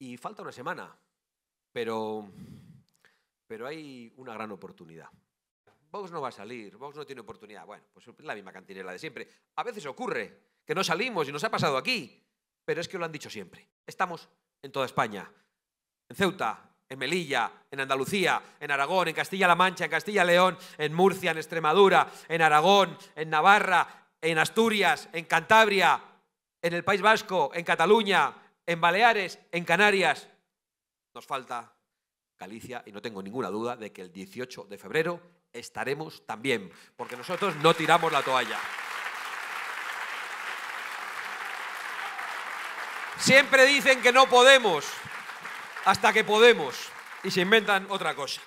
Y falta una semana, pero, pero hay una gran oportunidad. Vox no va a salir, Vox no tiene oportunidad. Bueno, pues la misma cantinela de siempre. A veces ocurre que no salimos y nos ha pasado aquí, pero es que lo han dicho siempre. Estamos en toda España, en Ceuta, en Melilla, en Andalucía, en Aragón, en Castilla-La Mancha, en Castilla-León, en Murcia, en Extremadura, en Aragón, en Navarra, en Asturias, en Cantabria, en el País Vasco, en Cataluña, en Baleares, en Canarias. Nos falta Galicia y no tengo ninguna duda de que el 18 de febrero estaremos también, porque nosotros no tiramos la toalla. Siempre dicen que no podemos hasta que podemos y se inventan otra cosa.